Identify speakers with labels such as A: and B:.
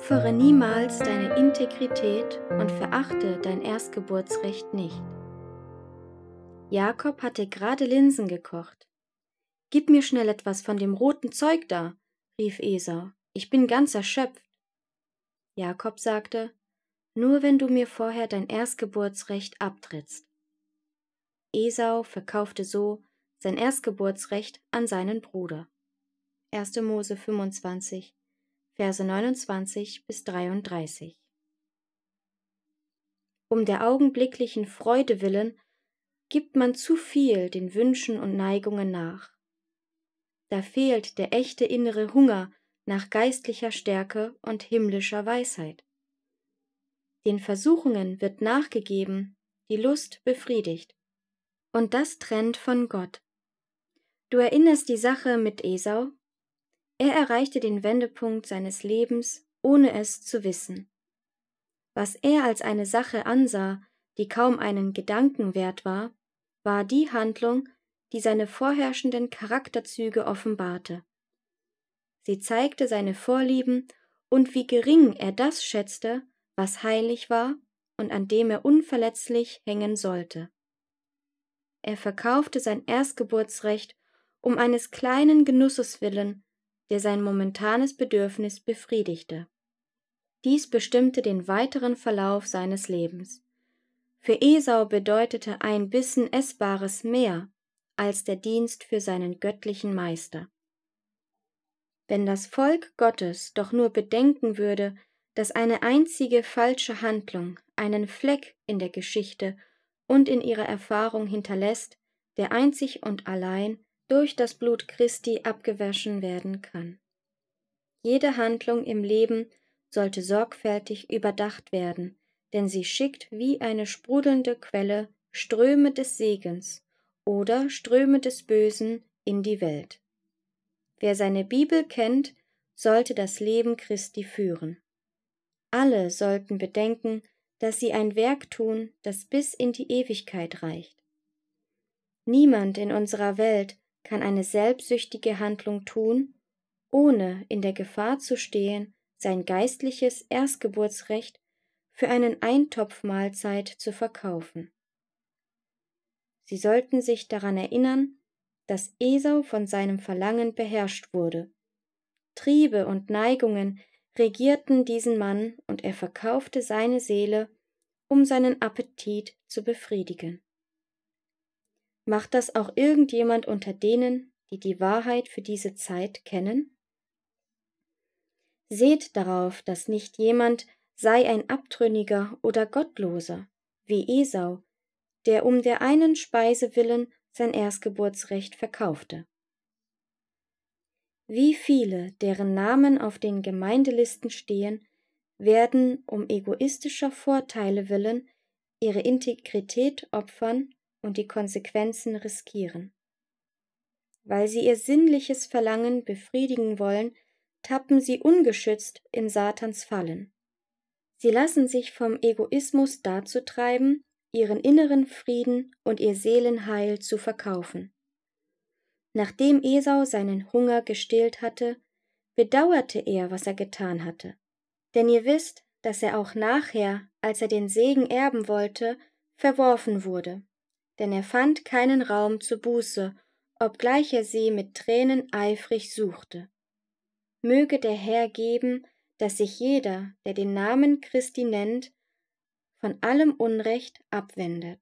A: Opfere niemals deine Integrität und verachte dein Erstgeburtsrecht nicht. Jakob hatte gerade Linsen gekocht. Gib mir schnell etwas von dem roten Zeug da, rief Esau, ich bin ganz erschöpft. Jakob sagte, nur wenn du mir vorher dein Erstgeburtsrecht abtrittst. Esau verkaufte so sein Erstgeburtsrecht an seinen Bruder. 1. Mose 25, Verse 29 bis 33. Um der augenblicklichen Freude willen gibt man zu viel den Wünschen und Neigungen nach. Da fehlt der echte innere Hunger nach geistlicher Stärke und himmlischer Weisheit. Den Versuchungen wird nachgegeben, die Lust befriedigt. Und das trennt von Gott. Du erinnerst die Sache mit Esau, er erreichte den Wendepunkt seines Lebens, ohne es zu wissen. Was er als eine Sache ansah, die kaum einen Gedanken wert war, war die Handlung, die seine vorherrschenden Charakterzüge offenbarte. Sie zeigte seine Vorlieben und wie gering er das schätzte, was heilig war und an dem er unverletzlich hängen sollte. Er verkaufte sein Erstgeburtsrecht um eines kleinen Genusses willen der sein momentanes Bedürfnis befriedigte. Dies bestimmte den weiteren Verlauf seines Lebens. Für Esau bedeutete ein Bissen Essbares mehr als der Dienst für seinen göttlichen Meister. Wenn das Volk Gottes doch nur bedenken würde, dass eine einzige falsche Handlung einen Fleck in der Geschichte und in ihrer Erfahrung hinterlässt, der einzig und allein durch das Blut Christi abgewaschen werden kann. Jede Handlung im Leben sollte sorgfältig überdacht werden, denn sie schickt wie eine sprudelnde Quelle Ströme des Segens oder Ströme des Bösen in die Welt. Wer seine Bibel kennt, sollte das Leben Christi führen. Alle sollten bedenken, dass sie ein Werk tun, das bis in die Ewigkeit reicht. Niemand in unserer Welt kann eine selbstsüchtige Handlung tun, ohne in der Gefahr zu stehen, sein geistliches Erstgeburtsrecht für einen Eintopfmahlzeit zu verkaufen. Sie sollten sich daran erinnern, dass Esau von seinem Verlangen beherrscht wurde. Triebe und Neigungen regierten diesen Mann und er verkaufte seine Seele, um seinen Appetit zu befriedigen. Macht das auch irgendjemand unter denen, die die Wahrheit für diese Zeit kennen? Seht darauf, dass nicht jemand sei ein Abtrünniger oder Gottloser, wie Esau, der um der einen Speise willen sein Erstgeburtsrecht verkaufte. Wie viele, deren Namen auf den Gemeindelisten stehen, werden um egoistischer Vorteile willen ihre Integrität opfern und die Konsequenzen riskieren. Weil sie ihr sinnliches Verlangen befriedigen wollen, tappen sie ungeschützt in Satans Fallen. Sie lassen sich vom Egoismus dazu treiben, ihren inneren Frieden und ihr Seelenheil zu verkaufen. Nachdem Esau seinen Hunger gestillt hatte, bedauerte er, was er getan hatte. Denn ihr wisst, dass er auch nachher, als er den Segen erben wollte, verworfen wurde denn er fand keinen Raum zur Buße, obgleich er sie mit Tränen eifrig suchte. Möge der Herr geben, dass sich jeder, der den Namen Christi nennt, von allem Unrecht abwendet.